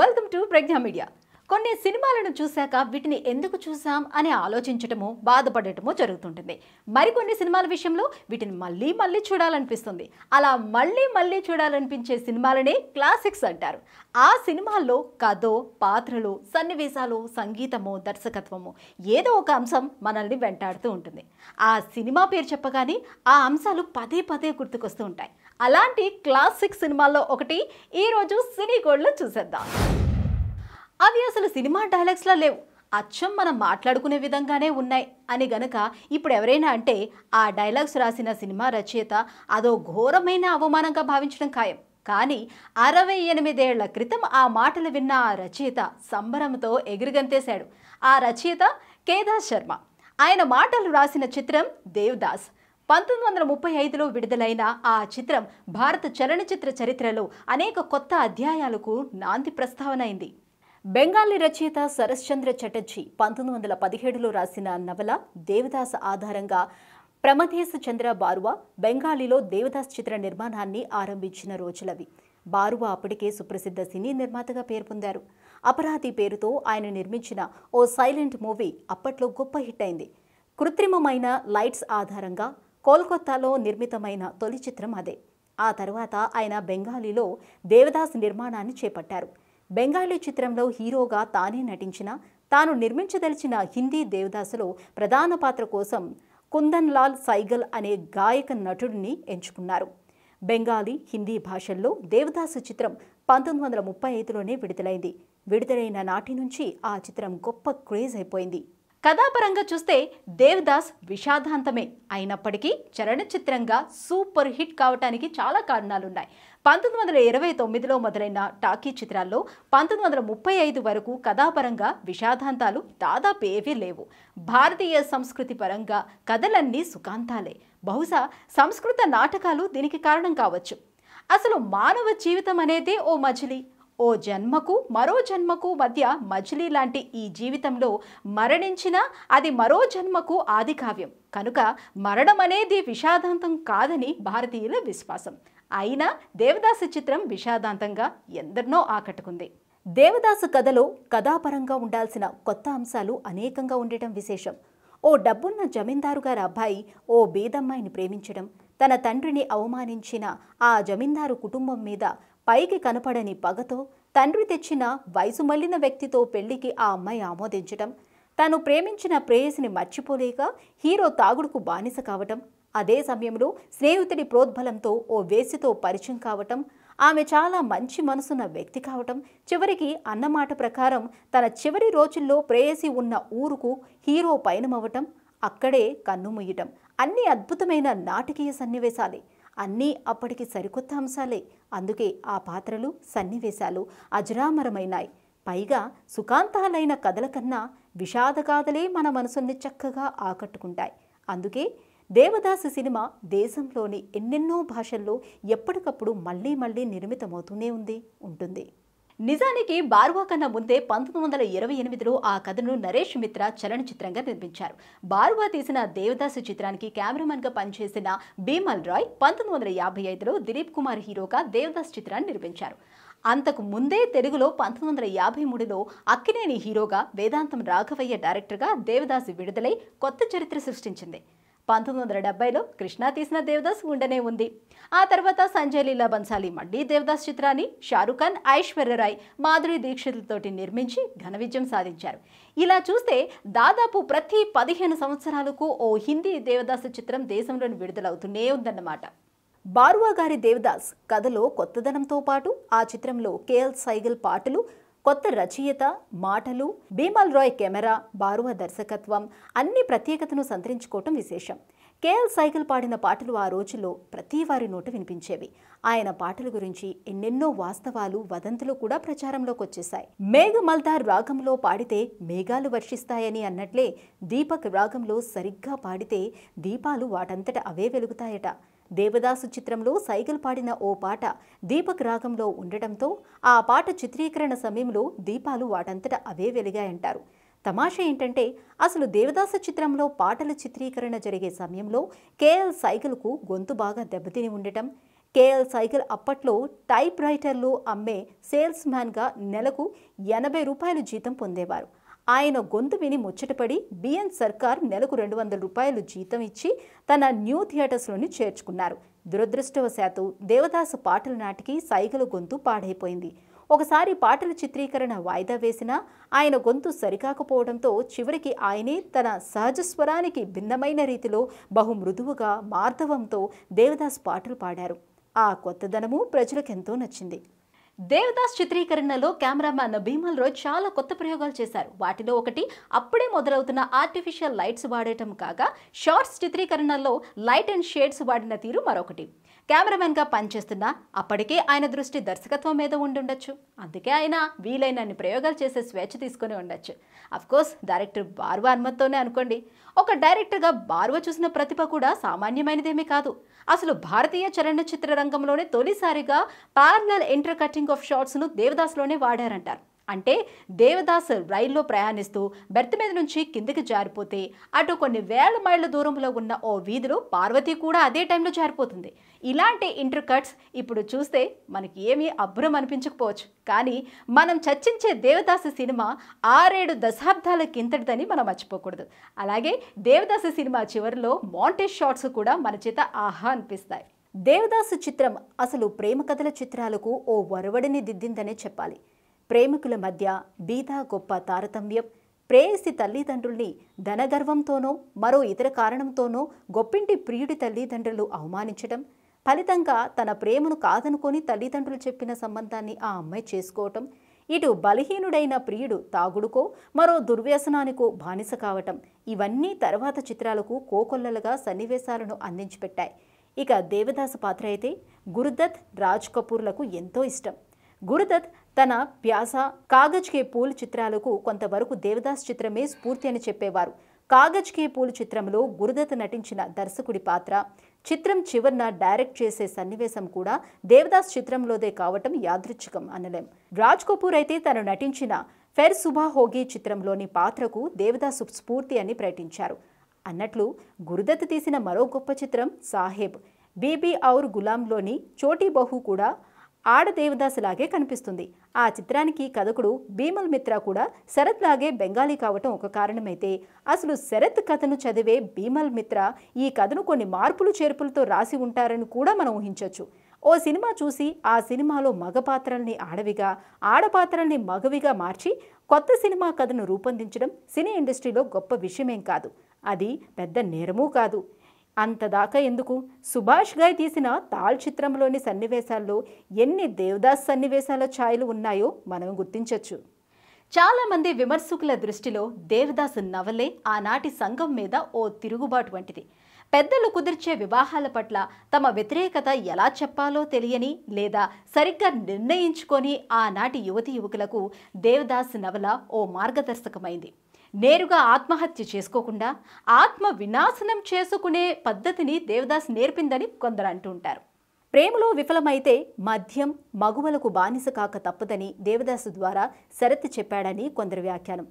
welcome to Pragya media కొన్ని సినిమాలను చూశాక వీటిని ఎందుకు చూసాం అని ఆలోచించటము బాధపడటము జరుగుతుంటుంది మరికొన్ని సినిమాల విషయంలో వీటిని మళ్ళీ మళ్ళీ చూడాలనిపిస్తుంది అలా మళ్ళీ మళ్ళీ చూడాలనిపించే సినిమాలనే క్లాసిక్స్ అంటారు ఆ సినిమాల్లో కథో పాత్రలు సన్నివేశాలు సంగీతము దర్శకత్వము ఏదో ఒక అంశం మనల్ని వెంటాడుతూ ఉంటుంది ఆ సినిమా పేరు చెప్పగానే ఆ అంశాలు పదే పదే గుర్తుకొస్తూ ఉంటాయి అలాంటి క్లాసిక్ సినిమాల్లో ఒకటి ఈరోజు సినీ గోల్డ్లో చూసేద్దాం అవి అసలు సినిమా డైలాగ్స్లో లేవు అచ్చం మనం మాట్లాడుకునే విధంగానే ఉన్నాయి అని గనక ఇప్పుడు ఎవరైనా అంటే ఆ డైలాగ్స్ రాసిన సినిమా రచయిత అదో ఘోరమైన అవమానంగా భావించడం ఖాయం కానీ అరవై ఎనిమిదేళ్ల క్రితం ఆ మాటలు విన్న ఆ రచయిత సంబరంతో ఎగిరిగంతేశాడు ఆ రచయిత కేదార్ శర్మ ఆయన మాటలు రాసిన చిత్రం దేవ్దాస్ పంతొమ్మిది వందల ముప్పై ఐదులో విడుదలైన ఆ చిత్రం భారత చలనచిత్ర చరిత్రలో అనేక కొత్త అధ్యాయాలకు నాంది ప్రస్తావన అయింది బెంగాలీ రచయిత శరశ్చంద్ర చటర్జీ పంతొమ్మిది వందల పదిహేడులో రాసిన నవల దేవదాస్ ఆధారంగా ప్రమధేశ చంద్ర బారువా బెంగాలీలో దేవదాస్ చిత్ర నిర్మాణాన్ని ఆరంభించిన రోజులవి బారువా అప్పటికే సుప్రసిద్ధ సినీ నిర్మాతగా పేరు పొందారు అపరాధి పేరుతో ఆయన నిర్మించిన ఓ సైలెంట్ మూవీ అప్పట్లో గొప్ప హిట్ అయింది కృత్రిమమైన లైట్స్ ఆధారంగా కోల్కొత్తాలో నిర్మితమైన తొలి చిత్రం అదే ఆ తర్వాత ఆయన బెంగాలీలో దేవదాస్ నిర్మాణాన్ని చేపట్టారు బెంగాలీ చిత్రంలో హీరోగా తానే నటించిన తాను నిర్మించదలిచిన హిందీ దేవదాసులో ప్రధాన పాత్ర కోసం కుందన్ లాల్ సైగల్ అనే గాయక నటుడిని ఎంచుకున్నారు బెంగాలీ హిందీ భాషల్లో దేవదాసు చిత్రం పంతొమ్మిది వందల ముప్పై ఐదులోనే విడుదలైంది విడుదలైన నాటి నుంచి ఆ చిత్రం గొప్ప క్రేజ్ అయిపోయింది కథాపరంగా చూస్తే దేవదాస్ విషాదాంతమే అయినప్పటికీ చలనచిత్రంగా సూపర్ హిట్ కావటానికి చాలా కారణాలున్నాయి పంతొమ్మిది వందల ఇరవై తొమ్మిదిలో మొదలైన టాకీ చిత్రాల్లో పంతొమ్మిది వందల ముప్పై ఐదు వరకు కథాపరంగా విషాదాంతాలు దాదాపు ఏవీ లేవు భారతీయ సంస్కృతి పరంగా కథలన్నీ సుఖాంతాలే బహుశా సంస్కృత నాటకాలు దీనికి కారణం కావచ్చు అసలు మానవ జీవితం అనేది ఓ మజిలీ ఓ జన్మకు మరో జన్మకు మధ్య మజిలీ లాంటి ఈ జీవితంలో మరణించినా అది మరో జన్మకు ఆదికావ్యం కనుక మరణం అనేది విషాదాంతం కాదని భారతీయుల విశ్వాసం అయినా దేవదాసు చిత్రం విషాదాంతంగా ఎందరినో ఆకట్టుకుంది దేవదాసు కథలో కథాపరంగా ఉండాల్సిన కొత్త అంశాలు అనేకంగా ఉండటం విశేషం ఓ డబ్బున్న జమీందారు గారి అబ్బాయి ఓ బీదమ్మాయిని ప్రేమించడం తన తండ్రిని అవమానించిన ఆ జమీందారు కుటుంబం మీద పైకి కనపడని పగతో తండ్రి తెచ్చిన వయసు మళ్లిన వ్యక్తితో పెళ్లికి ఆ అమ్మాయి ఆమోదించటం తను ప్రేమించిన ప్రేయసిని మర్చిపోలేక హీరో తాగుడుకు బానిస కావటం అదే సమయంలో స్నేహితుడి ప్రోద్బలంతో ఓ వేసితో పరిచయం కావటం ఆమె చాలా మంచి మనసున్న వ్యక్తి కావటం చివరికి అన్నమాట ప్రకారం తన చివరి రోజుల్లో ప్రేయసి ఉన్న ఊరుకు హీరో పయనమవటం అక్కడే కన్నుముయ్యటం అన్ని అద్భుతమైన నాటకీయ సన్నివేశాలే అన్నీ అప్పటికి సరికొత్త అంశాలే అందుకే ఆ పాత్రలు సన్నివేశాలు అజరామరమైనాయి పైగా సుఖాంతాలైన కథల కన్నా విషాదగాథలే మన మనసుని చక్కగా ఆకట్టుకుంటాయి అందుకే దేవదాసు సినిమా దేశంలోని ఎన్నెన్నో భాషల్లో ఎప్పటికప్పుడు మళ్ళీ మళ్ళీ నిర్మితమవుతూనే ఉంది ఉంటుంది నిజానికి బార్వా కన్నా ముందే పంతొమ్మిది వందల ఇరవై ఎనిమిదిలో ఆ కథను నరేష్ మిత్ర చలనచిత్రంగా నిర్మించారు బార్వా తీసిన దేవదాసు చిత్రానికి గా పనిచేసిన బీమల్ రాయ్ పంతొమ్మిది వందల యాభై ఐదులో దిలీప్ కుమార్ హీరోగా దేవదాస్ చిత్రాన్ని నిర్మించారు అంతకు ముందే తెలుగులో పంతొమ్మిది వందల యాభై మూడులో అక్కినేని హీరోగా వేదాంతం రాఘవయ్య డైరెక్టర్గా దేవదాసు విడుదలై కొత్త చరిత్ర సృష్టించింది పంతొమ్మిది వందల డెబ్బైలో కృష్ణ తీసిన దేవదాస్ ఉండనే ఉంది ఆ తర్వాత సంజయ్ లీలా బన్సాలి మడ్డీ దేవదాస్ చిత్రాన్ని షారుఖ్ ఖాన్ ఐశ్వర్యరాయ్ మాధురి దీక్షితులతోటి నిర్మించి ఘన విజయం సాధించారు ఇలా చూస్తే దాదాపు ప్రతి పదిహేను సంవత్సరాలకు ఓ హిందీ దేవదాస చిత్రం దేశంలోని విడుదలవుతూనే ఉందన్నమాట బారువా గారి దేవదాస్ కథలో కొత్తదనంతో పాటు ఆ చిత్రంలో కేఎల్ సైగల్ పాటలు కొత్త రచయిత మాటలు భీమల్ రాయ్ కెమెరా బారువ దర్శకత్వం అన్ని ప్రత్యేకతను సంతరించుకోవటం విశేషం కేఎల్ సైకిల్ పాడిన పాటలు ఆ రోజుల్లో ప్రతి వారి నోట వినిపించేవి ఆయన పాటల గురించి ఎన్నెన్నో వాస్తవాలు వదంతులు కూడా ప్రచారంలోకి వచ్చేశాయి మేఘమల్దార్ రాగంలో పాడితే మేఘాలు వర్షిస్తాయని అన్నట్లే దీపక్ రాగంలో సరిగ్గా పాడితే దీపాలు వాటంతట అవే వెలుగుతాయట దేవదాసు చిత్రంలో సైగల్ పాడిన ఓ పాట దీపక్ రాగంలో ఉండటంతో ఆ పాట చిత్రీకరణ సమయంలో దీపాలు వాటంతట అవే వెలిగాయంటారు తమాషా ఏంటంటే అసలు దేవదాస చిత్రంలో పాటల చిత్రీకరణ జరిగే సమయంలో కేఎల్ సైకిల్కు గొంతు బాగా దెబ్బతిని ఉండటం కేఎల్ సైకిల్ అప్పట్లో టైప్ రైటర్లు అమ్మే సేల్స్ మ్యాన్గా నెలకు ఎనభై రూపాయలు జీతం పొందేవారు ఆయన గొంతు విని ముచ్చటపడి బిఎన్ సర్కార్ నెలకు రెండు వందల రూపాయలు జీతం ఇచ్చి తన న్యూ థియేటర్స్లోని చేర్చుకున్నారు దురదృష్టవశాత్తు దేవదాసు పాటల నాటికి సైగల గొంతు పాడైపోయింది ఒకసారి పాటల చిత్రీకరణ వాయిదా వేసినా ఆయన గొంతు సరికాకపోవడంతో చివరికి ఆయనే తన సహజ స్వరానికి భిన్నమైన రీతిలో బహు మృదువుగా మార్ధవంతో దేవదాస్ పాటలు పాడారు ఆ కొత్తదనము ప్రజలకెంతో నచ్చింది దేవదాస్ చిత్రీకరణలో కెమెరామ్యాన్ భీమల్ రోజ్ చాలా కొత్త ప్రయోగాలు చేశారు వాటిలో ఒకటి అప్పుడే మొదలవుతున్న ఆర్టిఫిషియల్ లైట్స్ వాడటం కాగా షార్ట్స్ చిత్రీకరణలో లైట్ అండ్ షేడ్స్ వాడిన తీరు మరొకటి కెమెరామెన్గా పనిచేస్తున్న అప్పటికే ఆయన దృష్టి దర్శకత్వం మీద ఉండుండొచ్చు అందుకే ఆయన వీలైనన్ని ప్రయోగాలు చేసే స్వేచ్ఛ తీసుకొని ఉండొచ్చు అఫ్కోర్స్ డైరెక్టర్ బార్వ అనుమతితోనే అనుకోండి ఒక డైరెక్టర్గా బార్వ చూసిన ప్రతిభ కూడా సామాన్యమైనదేమీ కాదు అసలు భారతీయ చలనచిత్ర రంగంలోనే తొలిసారిగా పార్లల్ ఇంటర్ కటింగ్ ఆఫ్ షార్ట్స్ను దేవదాస్లోనే వాడారంటారు అంటే దేవదాస్ రైల్లో ప్రయాణిస్తూ బెర్త్ మీద నుంచి కిందకి జారిపోతే అటు కొన్ని వేల మైళ్ళ దూరంలో ఉన్న ఓ వీధిలో పార్వతి కూడా అదే టైంలో జారిపోతుంది ఇలాంటి ఇంటర్ కట్స్ ఇప్పుడు చూస్తే మనకి ఏమీ అభ్రం అనిపించకపోవచ్చు కానీ మనం చర్చించే దేవదాసు సినిమా ఆరేడు దశాబ్దాల కిందటిదని మనం మర్చిపోకూడదు అలాగే దేవదాస సినిమా చివరిలో మాంటేజ్ షార్ట్స్ కూడా మన చేత ఆహా అనిపిస్తాయి దేవదాసు చిత్రం అసలు ప్రేమ కథల చిత్రాలకు ఓ వరవడిని దిద్దిందనే చెప్పాలి ప్రేమికుల మధ్య బీదా గొప్ప తారతమ్యం ప్రేయసి తల్లిదండ్రుల్ని ధనగర్వంతోనో మరో ఇతర కారణంతోనో గొప్పింటి ప్రియుడి తల్లిదండ్రులు అవమానించడం ఫలితంగా తన ప్రేమను కాదనుకొని తల్లిదండ్రులు చెప్పిన సంబంధాన్ని ఆ అమ్మాయి చేసుకోవటం ఇటు బలహీనుడైన ప్రియుడు తాగుడుకో మరో దుర్వ్యసనానికో బానిస కావటం ఇవన్నీ తర్వాత చిత్రాలకు కోకొల్లలుగా సన్నివేశాలను అందించిపెట్టాయి ఇక దేవదాసు పాత్ర అయితే గురుదత్ రాజ్ కపూర్లకు ఎంతో ఇష్టం గురుదత్ తన ప్యాస కాగజ్ కే పూల్ చిత్రాలకు కొంతవరకు దేవదాస్ చిత్రమే స్ఫూర్తి అని చెప్పేవారు కాగజ్ కే పూల్ చిత్రంలో గురుదత్ నటించిన దర్శకుడి పాత్ర చిత్రం చివరిన డైరెక్ట్ చేసే సన్నివేశం కూడా దేవదాస్ చిత్రంలోదే కావటం యాదృచ్ఛికం అనలేం రాజ్ కపూర్ అయితే తను నటించిన ఫెర్ సుభా హోగి చిత్రంలోని పాత్రకు దేవదాసు స్ఫూర్తి అని ప్రకటించారు అన్నట్లు గురుదత్ తీసిన మరో గొప్ప చిత్రం సాహెబ్ బీబీ ఔర్ గులాంలోని చోటీ బహు కూడా ఆడ లాగే కనిపిస్తుంది ఆ చిత్రానికి కథకుడు భీమల్ మిత్రా కూడా శరత్ లాగే బెంగాలీ కావటం ఒక కారణమైతే అసలు శరత్ కథను చదివే భీమల్ మిత్ర ఈ కథను కొన్ని మార్పులు చేర్పులతో రాసి ఉంటారని కూడా మనం ఊహించవచ్చు ఓ సినిమా చూసి ఆ సినిమాలో మగ పాత్రల్ని ఆడవిగా ఆడపాత్రల్ని మగవిగా మార్చి కొత్త సినిమా కథను రూపొందించడం సినీ ఇండస్ట్రీలో గొప్ప విషయమేం కాదు అది పెద్ద నేరమూ కాదు అంతదాకా ఎందుకు సుభాష్ గాయ్ తీసిన తాల్ చిత్రంలోని సన్నివేశాల్లో ఎన్ని దేవదాస్ సన్నివేశాల ఛాయలు ఉన్నాయో మనం గుర్తించవచ్చు చాలామంది విమర్శకుల దృష్టిలో దేవదాస్ నవలే ఆనాటి సంఘం మీద ఓ తిరుగుబాటు వంటిది పెద్దలు కుదిర్చే వివాహాల పట్ల తమ వ్యతిరేకత ఎలా చెప్పాలో తెలియని లేదా సరిగ్గా నిర్ణయించుకొని ఆనాటి యువతి యువకులకు దేవదాస్ నవల ఓ మార్గదర్శకమైంది నేరుగా ఆత్మహత్య చేసుకోకుండా ఆత్మ వినాశనం చేసుకునే పద్ధతిని దేవదాస్ నేర్పిందని కొందరు అంటూ ఉంటారు ప్రేమలో విఫలమైతే మద్యం మగువలకు బానిస కాక తప్పదని దేవదాసు ద్వారా శరత్ చెప్పాడని కొందరు వ్యాఖ్యానం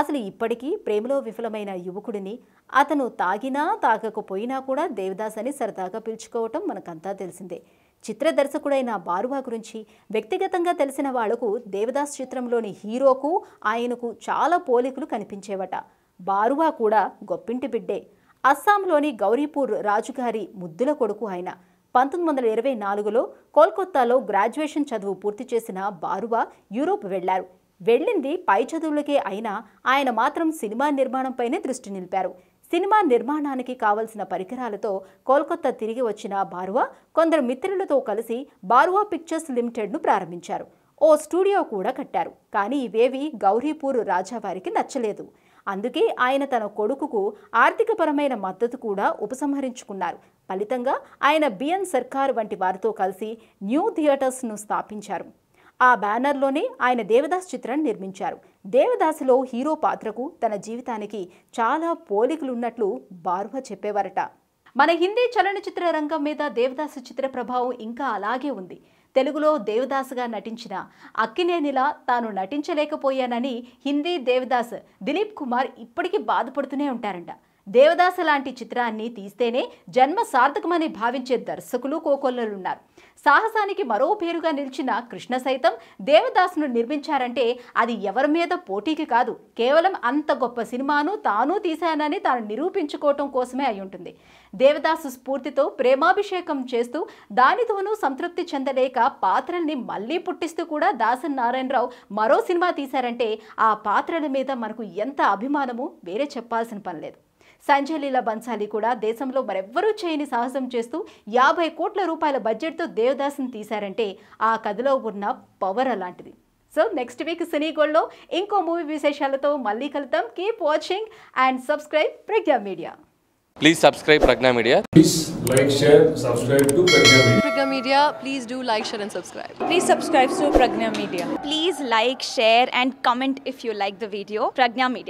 అసలు ఇప్పటికీ ప్రేమలో విఫలమైన యువకుడిని అతను తాగినా తాగకపోయినా కూడా దేవదాస్ అని సరదాగా పిలుచుకోవటం మనకంతా తెలిసిందే చిత్ర దర్శకుడైన బారువా గురించి వ్యక్తిగతంగా తెలిసిన వాళ్లకు దేవదాస్ చిత్రంలోని హీరోకు ఆయనకు చాలా పోలికలు కనిపించేవట బారువా కూడా గొప్పింటి బిడ్డే అస్సాంలోని గౌరీపూర్ రాజుగారి ముద్దుల కొడుకు ఆయన పంతొమ్మిది వందల ఇరవై నాలుగులో కోల్కత్తాలో గ్రాడ్యుయేషన్ చదువు పూర్తి చేసిన బారువా యూరోప్ వెళ్లారు వెళ్ళింది పై చదువులకే అయినా ఆయన మాత్రం సినిమా నిర్మాణంపైనే దృష్టి నిలిపారు సినిమా నిర్మాణానికి కావలసిన పరికరాలతో కోల్కతా తిరిగి వచ్చిన బారువా కొందరు మిత్రులతో కలిసి బారువా పిక్చర్స్ లిమిటెడ్ను ప్రారంభించారు ఓ స్టూడియో కూడా కట్టారు కానీ ఇవేవి గౌరీపూర్ రాజావారికి నచ్చలేదు అందుకే ఆయన తన కొడుకుకు ఆర్థికపరమైన మద్దతు కూడా ఉపసంహరించుకున్నారు ఫలితంగా ఆయన బిఎన్ సర్కార్ వంటి వారితో కలిసి న్యూ థియేటర్స్ను స్థాపించారు ఆ బ్యానర్లోనే ఆయన దేవదాస్ చిత్రాన్ని నిర్మించారు దేవదాసులో హీరో పాత్రకు తన జీవితానికి చాలా పోలికలున్నట్లు బార్వ చెప్పేవారట మన హిందీ చలనచిత్ర రంగం మీద దేవదాసు చిత్ర ప్రభావం ఇంకా అలాగే ఉంది తెలుగులో దేవదాసుగా నటించిన అక్కినేనిలా తాను నటించలేకపోయానని హిందీ దేవదాస్ దిలీప్ కుమార్ ఇప్పటికీ బాధపడుతూనే ఉంటారంట దేవదాస లాంటి చిత్రాన్ని తీస్తేనే జన్మ సార్థకమని భావించే దర్శకులు కోకొల్లలున్నారు సాహసానికి మరో పేరుగా నిలిచిన కృష్ణ సైతం దేవదాసును నిర్మించారంటే అది ఎవరి మీద పోటీకి కాదు కేవలం అంత గొప్ప సినిమాను తాను తీశానని తాను నిరూపించుకోవటం కోసమే అయి ఉంటుంది దేవదాసు స్ఫూర్తితో ప్రేమాభిషేకం చేస్తూ దానితోనూ సంతృప్తి చెందలేక పాత్రల్ని మళ్ళీ పుట్టిస్తూ కూడా దాసన్ నారాయణరావు మరో సినిమా తీశారంటే ఆ పాత్రల మీద మనకు ఎంత అభిమానమో వేరే చెప్పాల్సిన పని లేదు సంజయ్ లీలా బన్సాలి కూడా దేశంలో మరెవ్వరూ చేయని సాహసం చేస్తూ యాభై కోట్ల రూపాయల బడ్జెట్తో దేవదాస్ని తీశారంటే ఆ కథలో ఉన్న పవర్ అలాంటిది సో నెక్స్ట్ వీక్ సినీ గోల్డ్లో ఇంకో మూవీ విశేషాలతో మళ్ళీ కలుద్దాం keep watching and subscribe Pragya Media please subscribe Pragya Media please like share subscribe to Pragya Media Pragya Media please do like share and subscribe please subscribe to Pragya Media please like share and comment if you like the video Pragya media